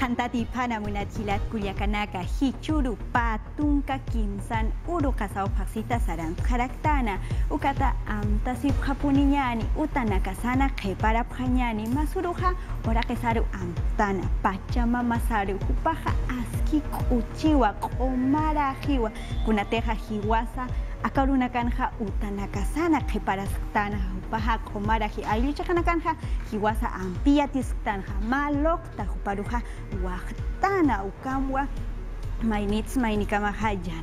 Pana munachilat kuyakanaka hichuru patunka kinsan urukasau paxita saran karaktana ukata amta sipjapuniñani utanakasana phañani masuruja oraqesaru antana pachama masaru kupaja aski k'uchiwa komara jiwa kunateja jiwasa akawruna kanja utanakasana Komara. hupaja q'umaraji aylluchaqana kanja kiwasa ampiyatisktanja maloqta huparuja waqtana ukamwa mainitz mainikamaja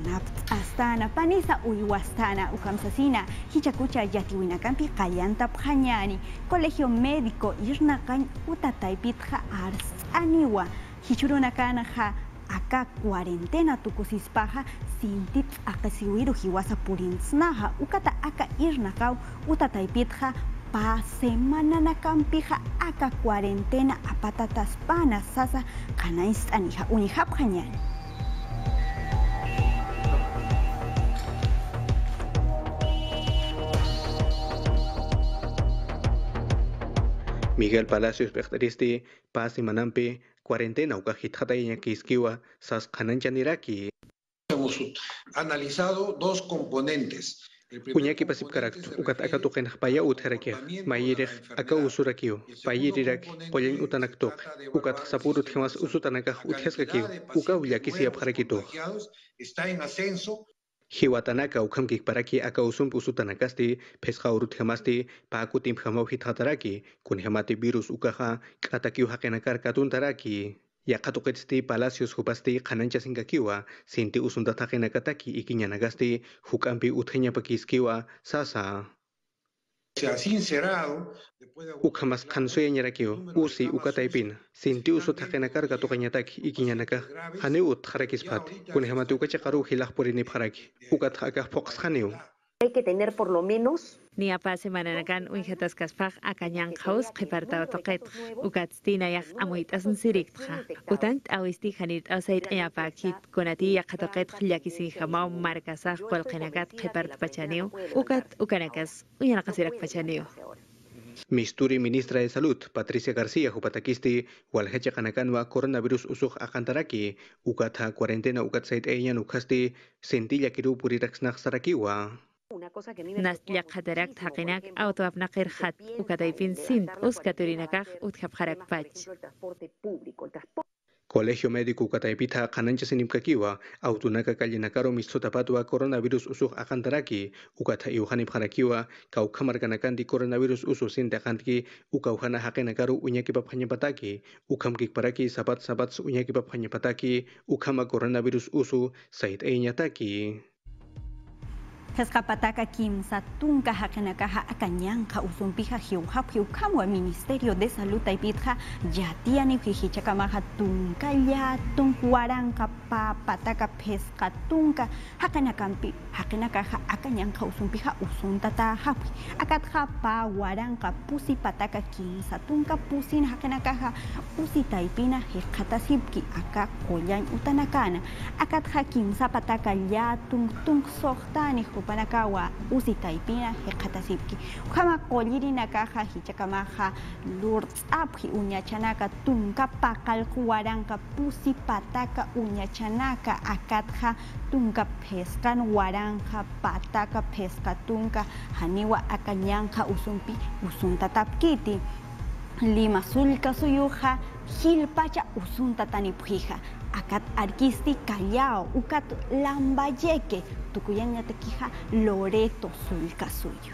Astana. panisa uiwastana, ukamsasina hichakucha yatiwinakanpi kayanta pjañani colegio médico irnaqan ars aniwa hichuruna kanja acá cuarentena tukusispaja sintip akasiwiru hiwasa purinsnaja ukata aka irnakaw utataypitja pa semana campija aka cuarentena apatataspana sasa qanaist'anija unijapja ñani Miguel Palacios Becteristi, Paz y Manampi, cuarentena Ucajitjataya Quisquiwa, Sascananchaneraki. Hemos analizado dos componentes. Kuñaki pasip karak ukat aka tuken paya ut herakia mayirek aka usurakiu payirirek poyan utanak tok ukat sapurut hemas usutanaka utjeskakiu uka ulyakisi abjarakito está en ascenso Hiwatanaka ukhamkik paraki aka usum usutanakasti phesqa uruthamasti paku tim khamawhi thataraki kunhemati virus ukaha qatakiu haqenakar katuntaraki Yaqatuqitsti palacios hupasti qanancha sinti usunta thaqenakataki huk'ampi utqheñapakisquiwa sasa უქამას კანსოენერაკიო უსი უკატაიპინ სინტიუსო თაკენაკარგა თუკენიატაკი იგინანაკა ანეუ თხარაკის ფათი გუნ ჰემატი უკაჭე ყარუ ხილახპორინი ფხარაკი უკათ ხაკა ფოქსხანიო Hay que tener por lo menos Niapa semananakan uinjatas kaspaj akañan jaus qipartao toqetq ukatstinayaj amuitasun sirikqa utant awisti janit awsait ayapakit konatiya qatoqetq llakisinjamau markasaj kolqinakat qipart pachaniu ukat ukanakas uyanaqasirak pachaniu Misturi Ministra de Salud, Patricia García Jupatakisti, Walhecha Kanakanwa, Coronavirus Usuj Akantaraki, Ukatha Cuarentena Ukatsait Eñan Ukasti, Sentilla Kiru Puriraxnaq Sarakiwa. Nasliak jadarak jakenak autoapnaker jat ukataipin sint uskaturinakaj utjapjarak pach. Colegio Médico Ucataipita Canancha Sinimkakiwa, Autunaka Kallinakaro Mistotapatua Coronavirus Usuk Akantaraki, Ukata Iuhanip Hanakiwa, Kaukamarkanakandi Coronavirus Usu Sintakanki, Ukauhana Hakenakaru Uñakipap ukamkik paraki Sabat Sabats Uñakipap Hanyapataki, Ukama Coronavirus Usu, Sait Eñataki. Jescapataca Kimsa Tunca Jaquenacaja Acañanja Usumpija Jiuja el Ministerio de Salud Taipitja Yatiani Jijichacamaja Tunca Yatun Huaranca Papataca Pesca Tunca Jacanacampi Jaquenacaja pija Usumpija Usuntata Japi Acatja Pa Huaranca Pusi Pataca Kimsa Tunca Pusin Jaquenacaja Usi Taipina Jicatasimki Aca Coyan Utanacana Acatja Kimsa Pataca ya Tung Sohtani Panacagua, Usitaipina, Jecatasipki, Jama Colirina Caja, Hichacamaja, Lourdes Apji, Uñachanaka, Tunca, Pacal, Huaranca, Pusi, Pataca, uñachanaka Acatja, Tunca, Pescan, guaranja pataka Pesca, Tunka, Janiwa, Acañanja, Usumpi, tapkiti Lima, Sulka Suyuja, Gilpacha, Tanipujija, akat arquisti callao, ucat lambayeque, te quija loreto Sulcasuyo.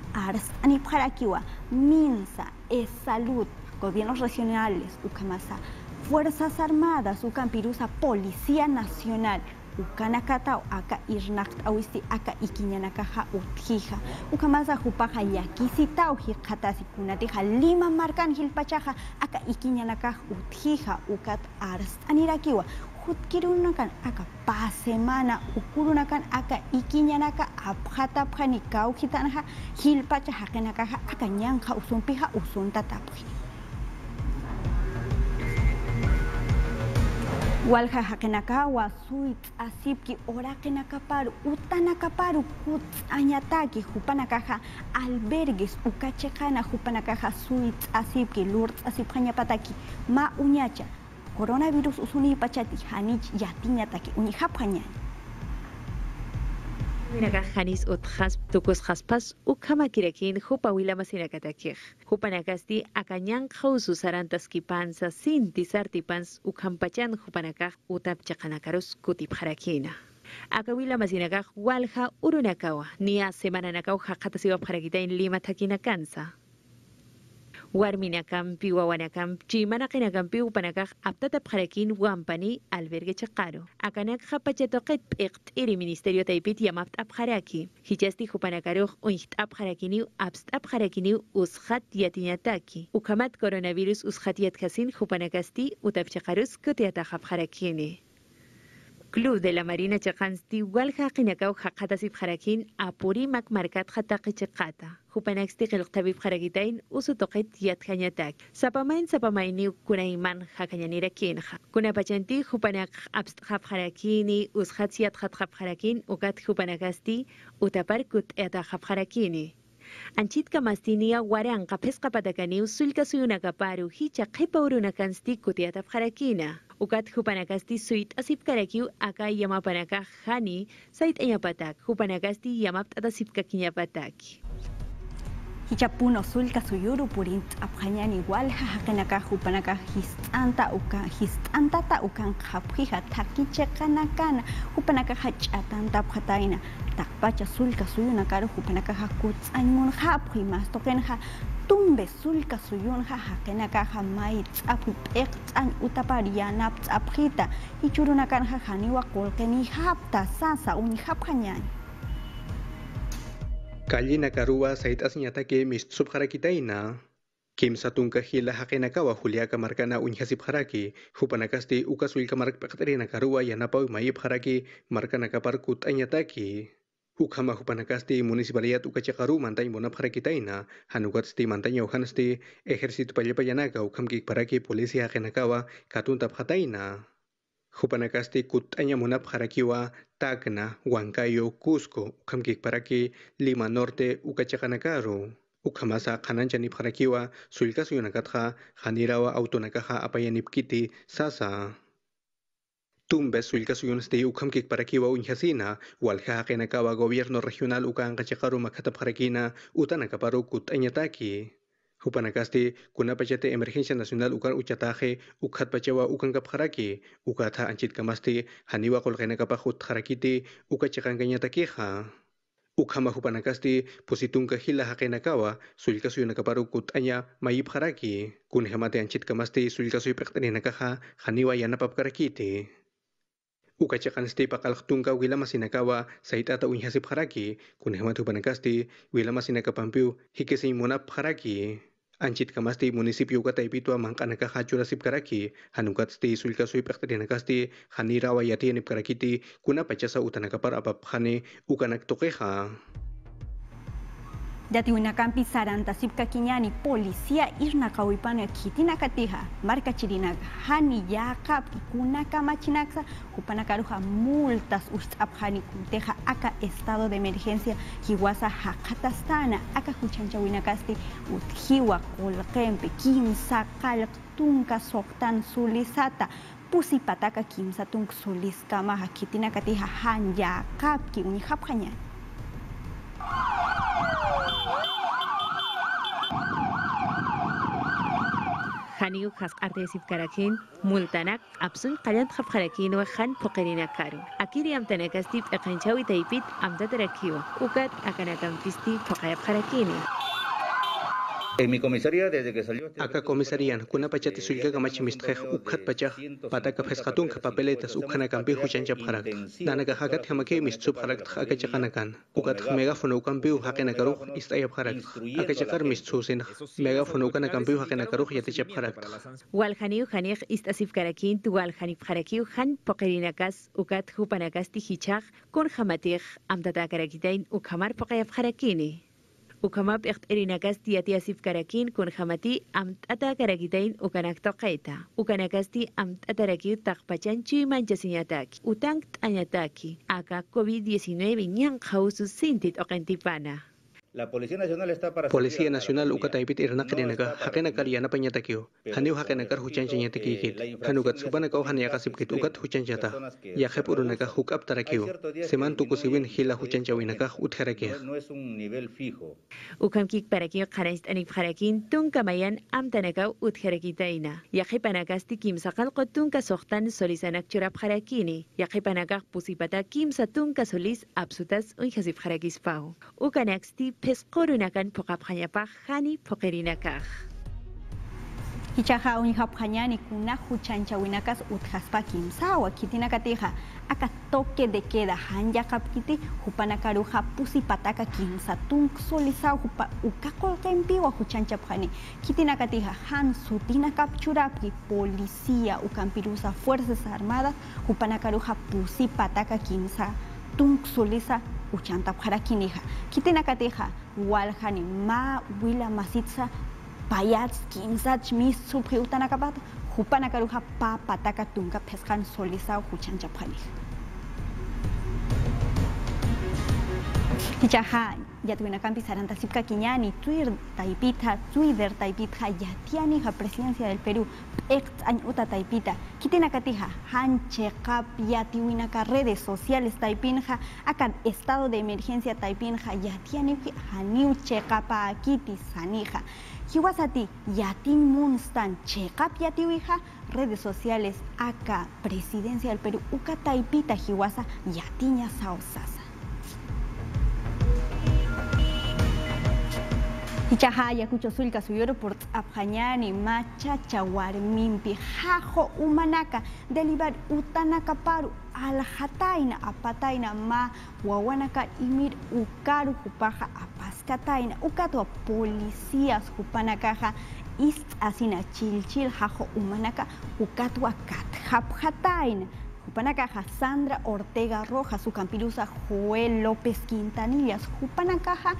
ARS, Aniparaquiwa, MINSA, es salud, gobiernos regionales, Ucamasa, Fuerzas Armadas, Ucampirusa, Policía Nacional, Ucanacatao, Aka irnacht, Awisti, Aka Iquiñanacaja, Utjija, Ucamasa, Jupaja, Yaquisitao, Jicatasi, Cunateja, Lima, Marcán, Gilpachaja, Aka Iquiñanacaja, Utjija, Ucat, ARS, Aniraquiwa, hutkirunakan aka pasemana ukurunaka aka ikiñanaka aphata phani kaukhitanaja hilpacha haqinakaja aka ñanja usunpiha usunta tapqi pues. Walja jakenakawa, suit, asipki, orakenakaparu, utanakaparu, anyataki añataki, jupanakaja, albergues, ukachejana, jupanakaja, suit, asipki, lurz, pataki ma uñacha coronavirus usuni pachati hanich yatiña taki uni haphaña Minakajanis utjas tukus jaspas ukama kirakin jupa wilama sinakatakij. Jupanakasti akañan jausu sarantas kipansa sinti sartipans ukampachan jupanakaj utapchakanakarus kutipjarakina. Akawila masinakaj walha urunakawa, semana nakau jaqata siwapjarakita en Lima takina cansa. وارمينا كامبي ووانا كامبي جيمانا قينا كامبي وبناكاخ ابتدا بخاركين وامباني البرغي چقارو اكاناك خابا جاتوقت بإقت إري منيستريو تايبيت يمافت ابخاراكي هجاستي خو بناكاروخ ونحت ابخاراكيني وابست ابخاراكيني وزخات ياتينا تاكي وكامات كورونا فيروس وزخات ياتكاسين خو بناكاستي وتابشقاروز كتياتا خابخاراكيني Club de la Marina Chakanstiwal Hakinakau Hakatasip Harakin Apurimak Markat Hataki Chakata. Jupanexti Geloktabib Harakitain Usutoket Yatkanyatak. Sapamain Sapamaini Kunaiman Hakanyanira Kinha. Kunapachanti Hupanak Absthab Harakini Ushatsiat Hathab Harakin Ukat Utapar Utaparkut Eta Harakini. Anchitka mastinia waranqa kapeska patakani sulka suyunakaparu hicha Kepaurunakansti urunakanstikutiatap Ukat Jupanacasti Suit Asipkarakiu Aka Yamapanaka Hani Sait enyapatak Jupanacasti Yamapt Atasipka Kiñapataki. Hichapun osulka suyuru purint apjañan igual jajakanaka jupanaka histanta ukan histantata ukan japjija takichekanakana jupanaka hachatanta pjataina takpacha sulka suyunakaru jupanaka jakutz'añmunjapji mas tokenja tumbe sulka suyun jaja kenaka jamai tzapu pektzan utapar yanap tzapjita ichurunakan jajaniwa ni japta sasa uni japjanyani Kallina karuwa saitas ñatake mixtsup harakitaina kimsa tunka hila haqinakawa Juliaca markana unjasip haraki hupanakasti ukasulka markpaqtarina karuwa yanapa mayip haraki markana kapar kut'añataki Hukamahu panacasti municipalidad ukachakarru mantay monap harakitayna hanukatsti mantaña uhanasti ejército pallapayanaka di kut anya mona hatayna. Hupanakasti kut'aña wangkayo kusko Tacna, gik para ki Lima Norte uka ukachakanakaru. Ukhamasa kiwa sulika sullkasu yunakatqa hanirawa autonakaqa apayanipkiti sasa. Tumbes de ukamkik parakiwa unjasina, waljakenakawa gobierno regional ukanka chakaru makatapjarakina utanakaparu kut'añataki. Hupanakasti kuna kunapachate emergencia nacional ukar uchataje ukhatpachawa ukankapjaraki ukatha kamasti, haniwa qolqaynakapaj utjarakiti ukachakankañatakiqa. Ukhama hupanakasti pusitunka hila haqaynakawa sullkasuyunakaparu kut'aña mayipjaraki kunijamate anchitkamasti sullkasuypaqt'aninakaqa haniwa karakiti. Ukachakanste pakal ketungka wila masinakawa saitata kuna hemat kunhematu banakasti wila masinakapampiu hikesimona haraki. Ancit kamasti municipio kata ipitua mangkanaka hachura sip karaki hanukatsti sulka sui pertinakasti hanirawa yati nip karakiti kuna pachasa utanakapar apap hane ukanak tokeha. saranta sipka kinyani Policía irna kitina Quitinacatija, Marca Chirinaga, Haniyaka, kunaka machinaksa, Jupanakaruja, Multas, Ustabjani, Kunteja, Aka, Estado de Emergencia, Jiwasa, Hakatastana, Aka, winakasti Utjiwa, kolkempe Kimsa, Kaltunka, soktan Sulisata, pusi pataka kimsa tung sulis kama hakiti na ya kap ki خانیو خاص ارتی سیب کارکین مولتانک ابسون قلند خب خرکین و خان پقرین کارو اکیری ام تنک استیب اقنچاوی تایپیت ام دادرکیو اوکت اکنکم فیستی فقایب خرکینی Aka komisarian, kunapachati suykakamachim istjej ukhatpachaj, pataka fesqatunka papeletas ukhanakampihu chanchapjaraq. Danaka hakat hamakei mistsuphjaraqtj akachaqanakan. Ukatj megafono ukampihu haqinakaruj istayapjaraqtj. Akachaqar mistsusinaj, megafono ukanakampihu haqinakaruj yatachapjaraqtj. Walhaniu hanij istasifkarakin tuwalhanipjarakiu han poqerinakas ukat hupanakasti hichaj kun hamatij amtatakarakitayn ukhamar poqayapjarakini. hamab ext eri kasti atatiziiv karakin kon jamati amt ukanak tokaita. kaita. Uukanagasti amt ataraki takpachan ciman jasinyatak. Uutankt aataki, aka COVID-19 nian jausu zintit okentipana. Polisi Nacional uka irna irnak denega hakena kali yana panyatakiyo haniu hakena kar huchan chanya tikikit hanugat subana kau hanya kasib kit ukat hujan jata ya khep urunaka hukap tarakiyo seman tuku siwin hila huchan chawinaka utkharake ukam kik paraki qarayst anik kharakin tunkamayan amtanaka ina ya khipanakasti kimsaqal qotunka soqtan solisanak churap kharakini ya khipanakaq pusipata absutas tunka solis apsutas pau ukanak ukanaksti pescorunakan pokapqañapaq hani poqerinakaq Ichaja unihapqañani kunahu chanchawinakas utjaspa kimsawa tija aka toque de queda hanllaqapkiti hupanakaruja pusi pataka kimsa solisa hupa ukakolqempiwa huchanchapqani tina han sutinakapchurapki policía ukampirusa fuerzas armadas hupanakaruja pusi pataka kimsa solisa. uchanta pjarakiniha kitinakatiha walhani ma wila masitza payats kimsach mi nakapat, utanakapata hupanakaruha pa pataka tunka peskan solisao huchanchapjaniha kichaha yatuina Pizaranta, Sipka Quiñani, Twitter Taipita, Twitter Taipita, yatianija presidencia del Perú, ex añuta Taipita, Kitina checap, Hanche Cap, redes sociales Taipinja, acá estado de emergencia Taipinja, Yatiani janiu Checapa Kiti Sanija, ya Yatin Munstan, Checap Yatiwija, redes sociales acá presidencia del Perú, Uka Taipita Hiwasa, Yatiña Sasa. Ichahaya, Cuchosulca, Suyoro, por Abjañani, Macha, Chaguarmimpi, Jajo, Humanaca, Delibar, al jataina Apataina, Ma, Huahuanaca, Imir, Ukaru kupaja, Apascataina, Ukatu Policías, Jupanacaja, Ist, Asina, Chilchil, Jajo, Umanaka ukatu, akat, Catjapjataina. Jupanacaja, Sandra Ortega Rojas, Ucampirusa, Joel López Quintanillas, Jupanacaja,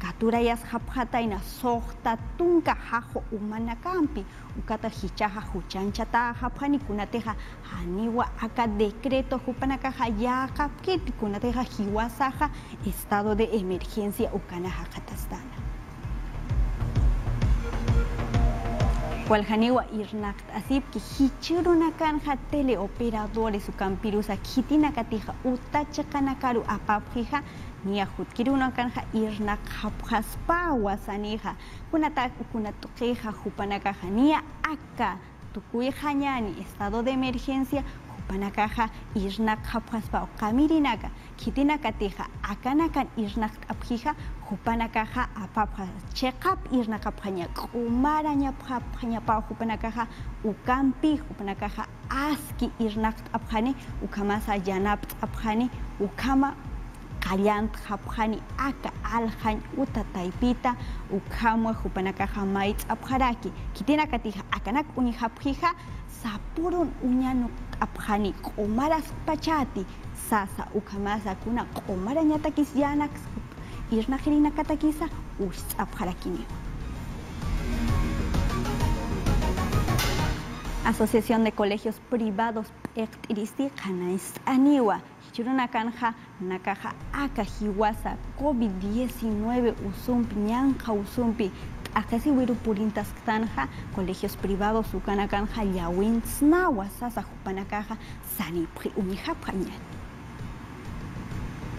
katurayas hapjataina sohta tunka jajo umanakampi ukata hichaja juchanchata hapjani kunateja janiwa aka decreto jupanakaja yakapkiti kunateja jiwasaja estado de emergencia ukanaja katastana Cualjaniwa irnact así que hichiruna kanja teleoperadores ukampirusa katija utachakanakaru apapjija niyajutkiruna kanja irna haphaspa wasaniqa kunata hupana hupanakaja niya aka tukui estado de emergencia hupanakaja irnaq kamirinaka Kitina Kateha, akanakan irnaq t'apjiqa hupanakaja irna cheqap kumara nya q'umara ñapqapqa hupana hupanakaja ukampi hupanakaja aski irnaq t'apjani ukamasa yanap aphani ukama qallanta haphani aka alhan uta taipita ukhamue hupanakaja Kitina Katija akanak Uni haphija sapurun unyanu abhani. Kumaras pachati sasa Kuna Kumara ñatakis yanak irnajirinakatakisa uxtz'apharakiniwan Asociación de Colegios Privados Kanais Aniwa chiruna kanja nakaja aka hiwasa COVID-19 usumpi ñanja usumpi akasi wiru purintas tanja, colegios privados ukana kanja yawin snawa sasa jupana kaja sani unija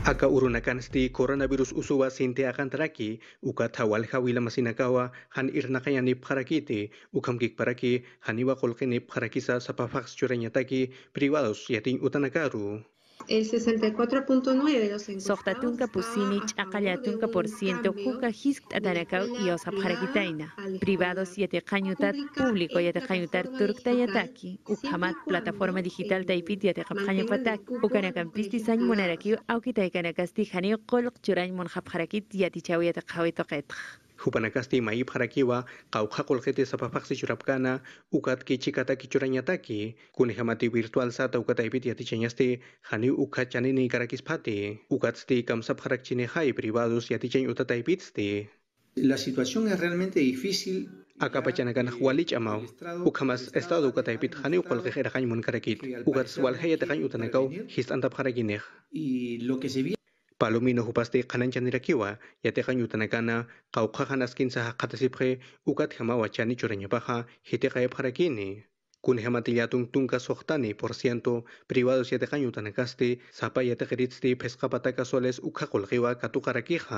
Aka urunakansti coronavirus usuwa sinte akantaraki, uka tawal hawila masinakawa, han irnakayani parakite, ukamkik paraki, haniwa kolkini pharakisa sapafax churanyataki, privados yatin utanakaru. El 64.9 los Sohtatun Capucinich, Acayatun Caporciento, Juca Hisk Atarakau y Osaparagitaina. Privado Yatecañutat, público Yatecañutar Turk Tayataki, ukhamat plataforma digital Taipit Yatecapaña Patak, Ucanacampisti Sañ Monarakiu, Aukitaicanacasti Janeo Kolok Churañ Monjapjarakit Yatichau Yatecahuetoquetj. hupanakasti ukat qawqhaqulqiti cikata churapkana ukatki taki churañataki kunijamati virtual sata ukataipit yatichañasti hani sap harak cini hai privados yatichañ sti. La situación es realmente difícil akapachanakanaj walich'amaw ukhamas estado ukataipit hani uqolqij irqañ munkarakit ugatas walhayataqañ utanakaw hist'antapqarakinij Palumino hupaste qananchaninrakiwa yateqa ñutanakana qawqahan askinsa haqqatasiphe ukat hamawa chani churañapaqa hiteqa yapqarakini kunhematilla tunga sohtani por ciento privados yateqa ñutanakaste sapa yateqritzti phesqapataka soles ukhaqulqiwa katuqarakija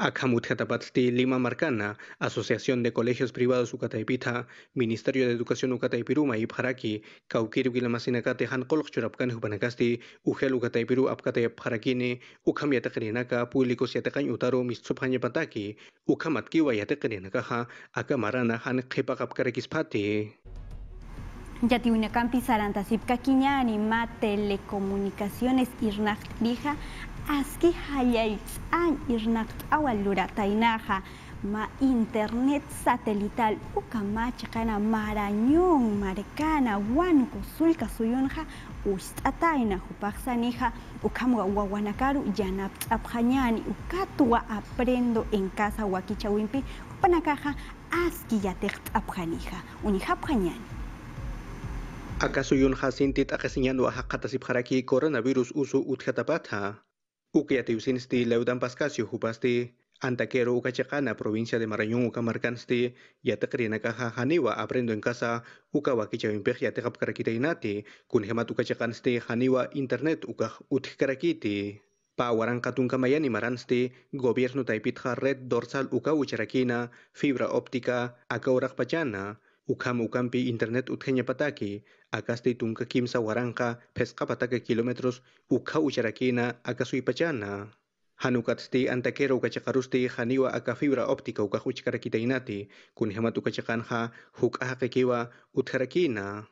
Acamutjatapatl, Lima Marcana, Asociación de Colegios Privados Ucataipita, Ministerio de Educación Ucataipiruma y Kaukiru Kaukir Vilamasinacate, Hankolch Apkan Hupanacasti, Ugel Ucataipiru Apcate Pharakine, Ucamiatakarinaka, Público Yatakan Utaro Mistsopaña Pataki, Ucamatkiwa Yatakarinacaja, Akamarana Han Jepacapcarequispati. Yatiunacampi Saranta Sipkaquiña, Anima Telecomunicaciones, Irnacht Lija, aski hayaix'an irnaqt'awan lurataynaqa ma internet satelital uka machi qana marañón marcana wanuku sulka suyunqa uxt'atayna hupaq sanija ukamwa wawanakaru yanapt'apqañani ukatuwa aprendo en casa wakichawinpi upanakaqa aski yatiqt'apqanija unijapqañani Acaso yun hasintit akasiñan wa hakata sipharaki coronavirus usu utjatapata. Ukiati usinsti leudan pascasio hupasti uka ucachacana provinsia de Marañón ucamarcansti nakaha haniwa aprendo en casa kita uka kunhemat sti haniwa internet utih waran katun kamayani maran sti gobierno taipit red dorsal uka wicharakina fibra optika urak akawraqpachana ukam-ukampi internet utgenya pataki, akasti tunka kimsa waranka pesca pataka kilometros ukha ucharakina akasuipachana. Hanukatsti antakero ukachakarusti haniwa aka fibra óptica ukaj uchkarakitainati, kunihama tukachakanja huk'ahakikiwa utjarakina.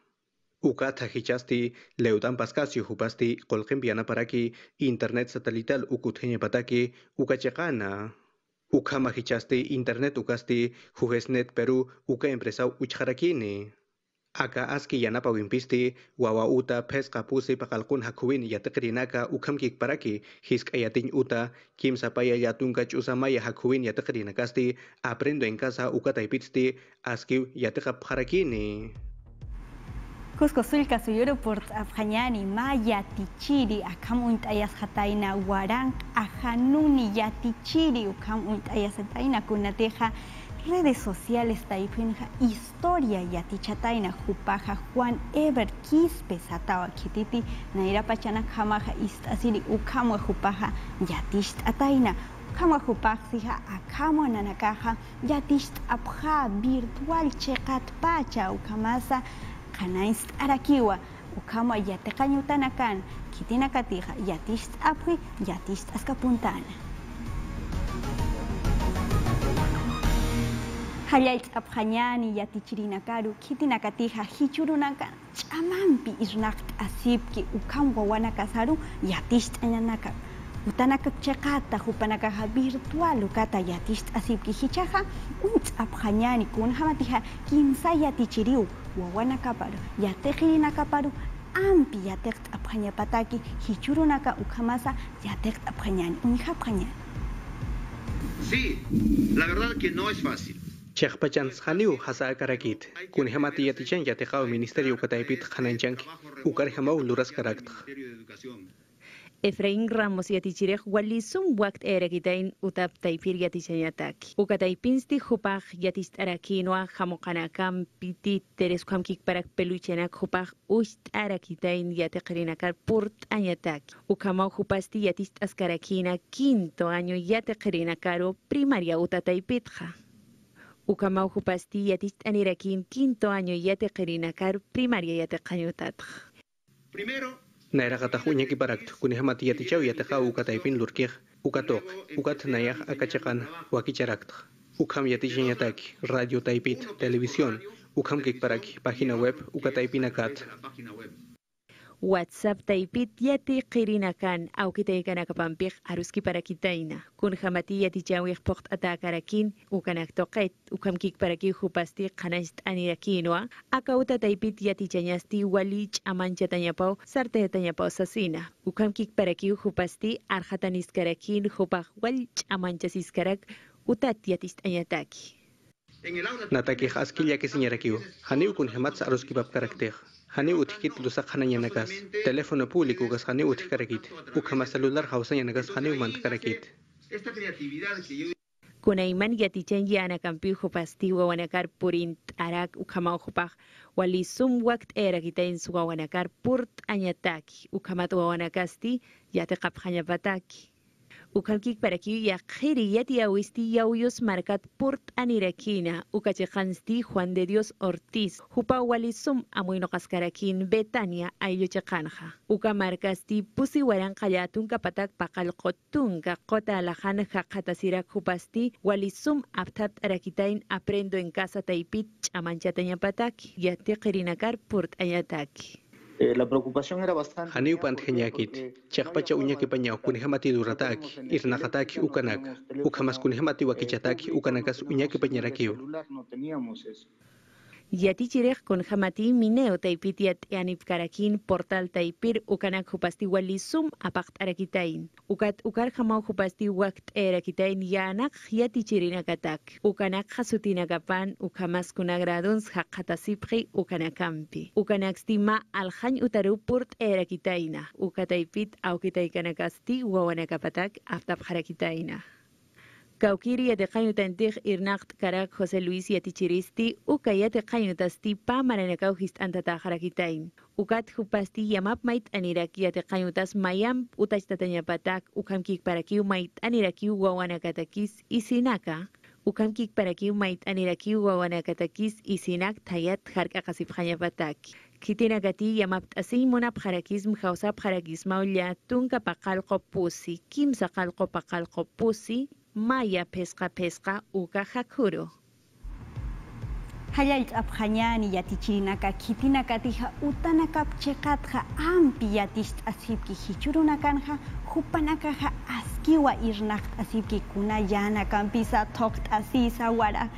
Ukata hichasti leutan pascasio hupasti kolqempiana paraki internet satelital ukutjeñe pataki ukachakana. Uxa mahichasti internet ucasti jujesnet Peru uca empresa uchjarakini. Aka aski yanapa wimpisti wawa uta pesca puse pakalkun hakuin yatakrinaka ukam kikparaki hiska yatin uta kimsa paya yatunka chusamaya hakuin yatakrinakasti aprendo en casa uka taipitsti aski yatakapharakini. Cusco, Cuscosulca, Suyurupurt, Afganiani, Maya, Tichiri, Acam Untayas Jataina, Huarang, Ajanuni, Yatichiri, Ucam Untayas Jataina, Kunateja, redes sociales Taifinja, historia Yatichataina, Jupaja, Juan Ever, Quispe, Satawa, Kititi, Naira Pachana, Kamaja, Istasiri, Ucamo, Jupaja, Yatichataina, Kamajupaxija, Akamo Nanakaja, Yatixt Abja, Virtual chekat Pacha, Ukamasa, Kanais Arakiwa, Ukama Yatekanyutanakan, Kitinakatija, Yatish Apri, Yatish Askapuntana. Hallaitz apjañani yatichirinakaru kitinakatija hichurunaka chamampi isnakt asipki ukam wawana kasaru yatist añanaka utanaka chaqata ha virtual ukata yatist asipki hichaja untz apjañani kunhamatija kimsa yatichiriu wawanakaparu yatejirinakaparu ampi yatect apjañapataki hichurunaka ukamasa yatect apjañani unija apjañani Sí, la verdad que no es fácil. Chaqpachans haniu hasa karakit. Kun hamati yatichan yateqao ministerio kataypit khananchank. Ukar hamau luras Efraín Ramos yatichirej Walisum wakt erekitain utap taipir yatichanyatak. Ukataipinsti jupaj yatistarakinua jamokanakam piti tereskuam kikparak peluchanak jupaj uchtarakitain yateqrinakar purt Anyatak. Ukamau jupasti yatist askarakina quinto año caro primaria utataipitja. Ukamau jupasti yatist anirakin quinto año yateqrinakar primaria yateqañutatj. Primero, Naira kata yati Nairaqataq uka kunihamatiyatichaw uka ukataypin lurkiq waki ukat tu. akachaqan wakicharaqtaq ukham taki, radio taipit televisión ukham kikparaqi pahina web uka taipin akat. WhatsApp Kirinakan, kita haruski para ina. واتسابتay pit yati qirina kan awkitay kanakapampik aruskiparakitayna kunhamati yatichawiq poqt atakarakin ukanaktoqet ukamkikparaki hupasti qanacht'anirakinwa akawtataypit yatichañasti wali ch'amanchatañapaw sartayatañapaw sasina Ukan kik ukamkikparaki hupasti arhataniskarakin hupaq wal ch'amanchasiscarak utat yatist'añataki Nataki haskil yaki siñarakiu. Haniu kun hematsa aruskibab karakter. Hani uthikit lusak hana yanagas. Teléfono público gas hani uthikarakit. Ukama celular hausa yanagas hani umantkarakit. Esta creatividad que yo Kunaiman yatichen yana campijo pastiwa wanakar purint arak ukama ojopaj walisum wakt era kitain suwa wanakar purt añataki ukamat wanakasti yate kapjanyapataki. Ukalkik paraki yakhiri yati ya yauyos marcat port anirakina. sti Juan de Dios Ortiz. Jupa walisum amuino kaskarakin Betania ayochecanja. Uka markasti pusi waran kayatun kapatak pakal kotunga. Kota alajan katasirak jupasti walisum aptat arakitain aprendo en casa taipit Ya yate kirinakar port ayataki. Eh, la preocupación era bastante... Hanyu pantjeñakit, chakpacha uñaki pañaw kunihemati durataki, khataki ukanak, ukamas kunihemati wakichataki eh, ukanakas uñaki pañarakiw. No teníamos eso. Yatichirek con hamati mineo taipitiat anip karakin portal taipir ukanak wali sum apakt arakitain. Ukat ukar hamau hupasti wakt erakitain yanak yatichirinakatak. Ukanak hasutinakapan ukamas kunagraduns sipri ukanakampi. Ukanakstima aljan utarupurt erakitaina. Ukataipit aukitaikanakasti wawanakapatak harakitaina. Kaukiri yate kayutantik irnaqt karak José Luis yatichiristi uka yate kayutasti pa maranakau hist'antata jarakitain. Ukat hupasti yamap mait anirak yate kayutas mayam utachtatañapatak ukamkik parakiu mait anirakiu wawanakatakis isinaka. Ukamkik parakiu mait anirakiu wawanakatakis isinak tayat jark'aqasipjañapatak. Kitinakati yamapt'asiymunap jarakism hawsap jarakismawlla tunka paqalqo pusi, kimsa qalqo paqalqo pusi, maya pesca pesca Uka hakuro. Hayal Abhanyani yatichinaka kitinakatija utanakapchekatja ampi yatist asipki hichurunakanha kaja askiwa irnacht asipki kunayana kampisa tokt asisa wara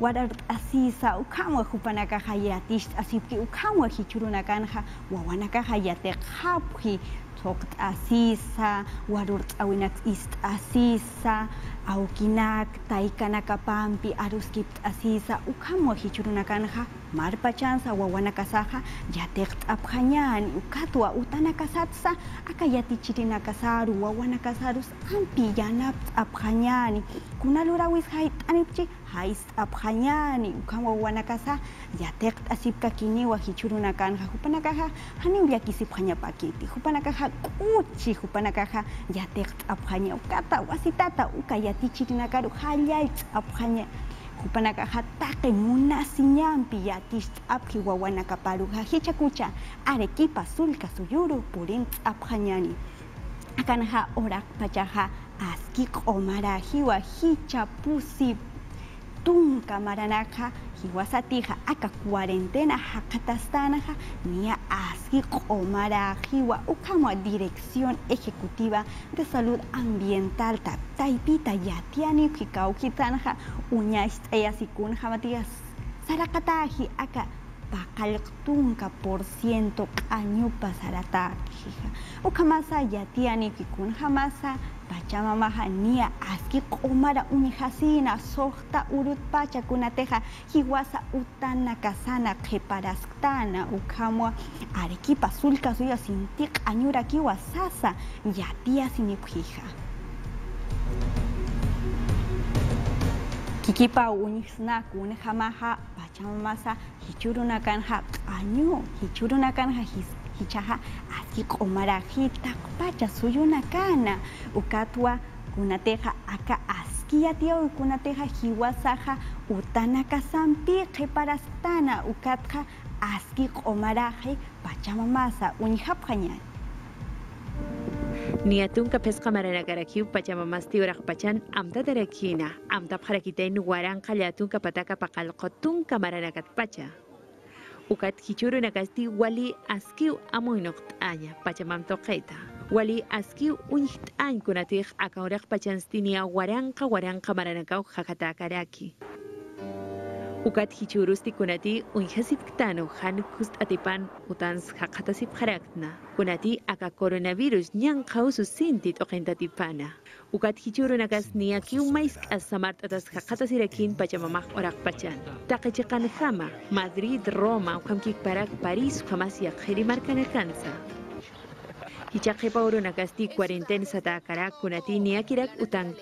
warar asisa ukamwa Hupanakaja yatist asipki ukamwa hichurunakanja wawanakaja yatek hapji oqt'asiisa warur tz'awinax ist'asiisa awkinakta ikanakapampi aruskipt'asiisa ukham wajichurunakanja marpachansa wawanakasaja yateqt'apja ñani ukatwa utanakasats'a akayatichirinakasaru wawanakasarus ampi yanapt'apja ñani kunalurawisj hayt'anipchi hayst'apja ñani ukham wawanakasa yateqt'asipka kiniwa jichurunakanja jupanakaja hanin llakisipja ñapakiti jupanakaja kuchi ya tekt tz'apqaña ukata wasitata uka yatichirinakaruk hallay tz'apqaña ya taqay munasiñanpi wawana kaparu wawanakaparuja hichakucha arequipa sulka suyuru purin tz'apqañani akanaja oraqpachaja aski q'omarajiwa hicha pusi tunka maranaja hiwasatija aka cuarentena jacatastanaja a aski comara jiwa ukamua dirección ejecutiva de salud ambiental ta taipita yatiani y kunja matías sarakataji aka pakaltunka por ciento año pasarata kija o yatiani kikun jamasa pachamama nia aski omara unijasina sohta urut pacha kunateja hiwasa utana kasana qhiparask'tana ukamwa arequipa sulka suya añura sasa yatia kikipa uñisnaku jamaha, pachamamasa hichurunakanja Hichuruna hichurunakanja hichaja aski tak pacha suyunakana ukatwa kunateja aka askiya tiyau kunateja Utanaka utanakasanpi Reparastana ukatja aski Pachamama pachamamasa uñijapjañani Niatunka pescamarana garakiu pachamamasti pachan, amta tarakina amta pharakitayn waranqa llatunka pataka paqalqotunka Ucat ukat kichurunakasti wali askiu amuynoqt'aña pachamamtoqayta wali askiu uñiqt'añkunatiq akanraqpachanstinia waranqa Waranka maranakawq Hakatakaraki. Ukatjichurus kunati unjasit ktano kust atipan utans hakatasip harakna. Kunati aka coronavirus nyan kausu sintit okentatipana. Ukatjichuru nakas niakium maisk samart atas hakatasirakin pachamamak orak pachan. Takachakan hama, Madrid, Roma, ukamkik parak Paris, ukamas yakhiri alcanza. Ichajepa Sata cuarentensata kunati niakirak utan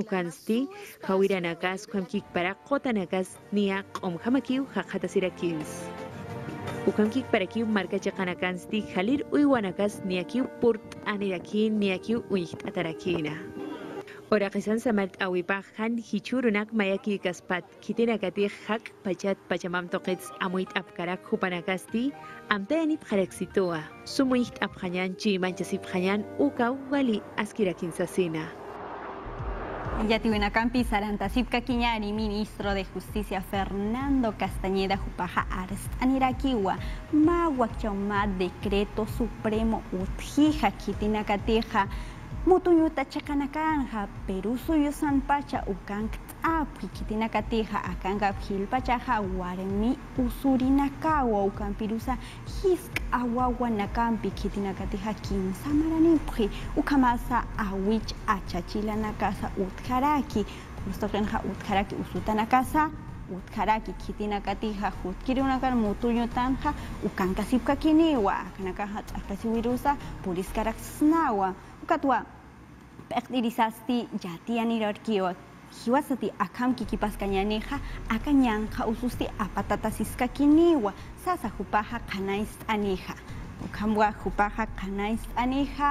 ukansti jawiranakas kuamkikpara para nia marka jaqatasirakiwis ukankikparakiw markachaqanakansti niakiu port niakiw niakiu niakiw uyijt'atarakina Orakisan mat awipah han hichurunak mayaki kaspat, kitinakati hak pachat pachamam toquets amuit apkarak hupanakasti, amteanip jaraksitoa, sumuiht apjanyan chi manchasip janyan ukaw wali campi saranta sipka kinyani ministro de Justicia Fernando Castañeda Jupaja Arst Anirakiwa, Mahuachomá Decreto Supremo Utjija Quitinacateja tachakana suyo mutuyuta chaqanakanja Perú suyu sanpacha ukank t'apuy kitinakatija akanqa qillpachaqa warmi usurinakawa ukampirusa hisk'awawanaqanpi kitinakatija kimsa maranipqi ukamasa awich achachila utkaraki, utkaraki achachilanakasa utqharaki qursoqenqa utqharaki usutanakasa utqharaki kitinakatija jutkirunakan mutuyutanqa ukankasipqa kiniwa aqnakaqa tz'arqasiwirusa purisqaraqsisnawan ಕತ್ತು pekti disasti jatiani hiwa hiwasati akam kiki akan yang akanyanha ususti kini kiniwa sasa jupaja kanais aniha ukambwa jupaja kanais aniha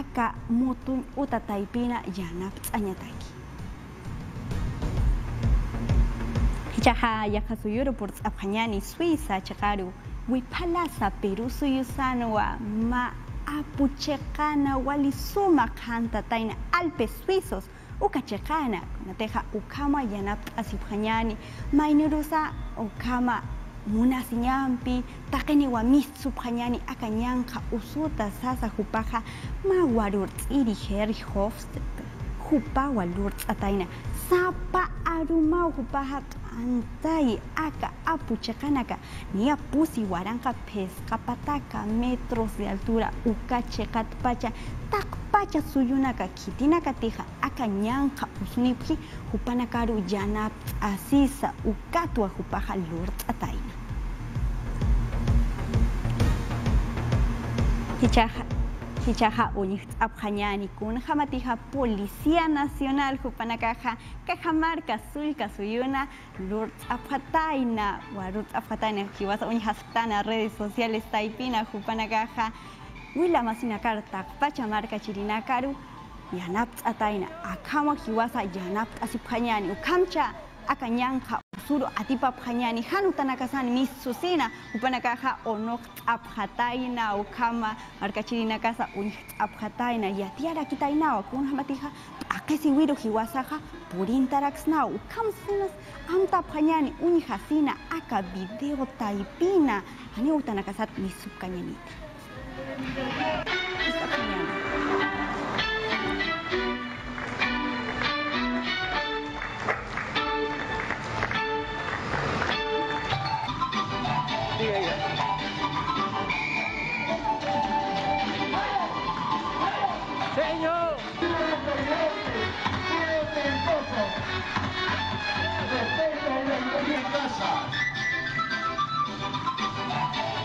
aka mutun anyataki yanaptz'añataki Chaja yajasuyuru por apanyani Suiza chaqaru Peru suyu suyusanwa ma' apuchekana walisuma taina alpes suizos ukachekana kunateja ukama yanap asipjañani mainurusa ukama munasiñampi takeniwa mitsupjañani akañanja usuta sasa jupaja mawarurtz'iri jerry hofst jupawa lurtz'ataina sapa arumaw jupaja antay aka, apuchacanaca ni apusi pesca pataka metros de altura ucache catpacha tacpacha suyunaca quitinaca tija aca ñanja jupanacaru yanap asisa ucatua jupaja lurtzataina. Hichaja Chichaja Kun, Jamatija Policía Nacional, Jupanakaja, Cajamarca, Zulca, Suyuna, Lourdes Afataina, Guarutz Afataina, Jiwasa Unihastana, redes sociales, Taipina, Jupanakaja, masina Carta, Pachamarca, Chirinacaru, Yanapt Ataina, Akamo Jiwasa, Yanapt Asipjañani, Ukamcha, Acañanja, suru atipa panyani hanu tanakasan susina upanakaja onok apjataina ukama arkachirina casa unih apjataina yatiara kitaina kun hamatiha akesi wiru hiwasaja purintaraxna ukamsinas amta panyani hasina aka video taipina ani utanakasat misukanyanita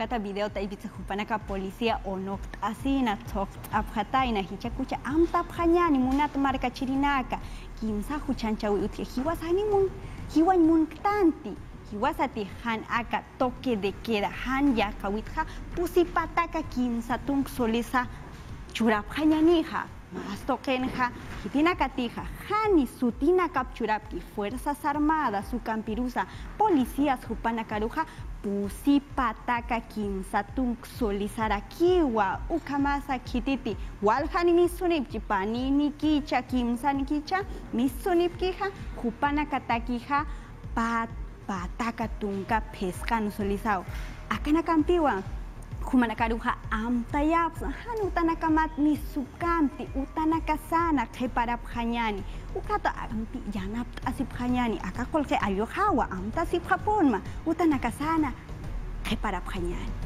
kata video ta ibitsa jupanaka policía o no asina tokt kucha hichakucha amta abjañani munat marca chirinaka kimsa juchancha utje hiwasani mun hiwan mun tanti hiwasati han aka toque de queda han ya kawitja pusipataka kimsa tunk solisa churapjañanija más toquenja, hitina catija, jani, sutina capchurapki, fuerzas armadas, su campirusa, policías, jupana caruja, pusi pataka kinsatun kiwa, ukamasa kititi walhani ni nikicha kicha nikicha kicha ni jupana pat pataka tunka pescano solisao akana Kumanakaruha amtayapsa han utanakamati sukanti utanakasana qhiparapqañani ukata ampi akakol asipqañani ayo hawa amta sipqapunma utanakasana qhiparapqañani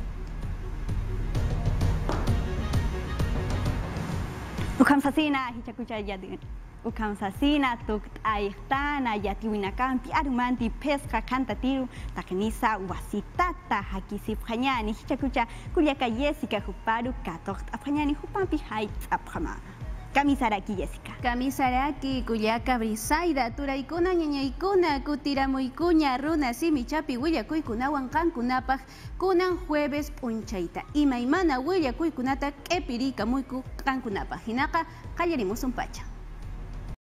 Tukam sasina hichakuchayadin. ukamsasina tuk ayhtana yatiwinakan ti arumanti pesca kanta tiru takenisa wasitata hakisip hanyani hichakucha kuyaka Jessica huparu katokt apanyani hupampi haitsapjama. Kamisaraki Jessica. Kamisaraki Kuyaka Brisaida Turaikuna kutira Kutiramuikuña Runa Simichapi Willakuykunawan kankunapaj kunan jueves p'unchayta kunata Willakuykunata kepirika muyku kankunapaj un pacha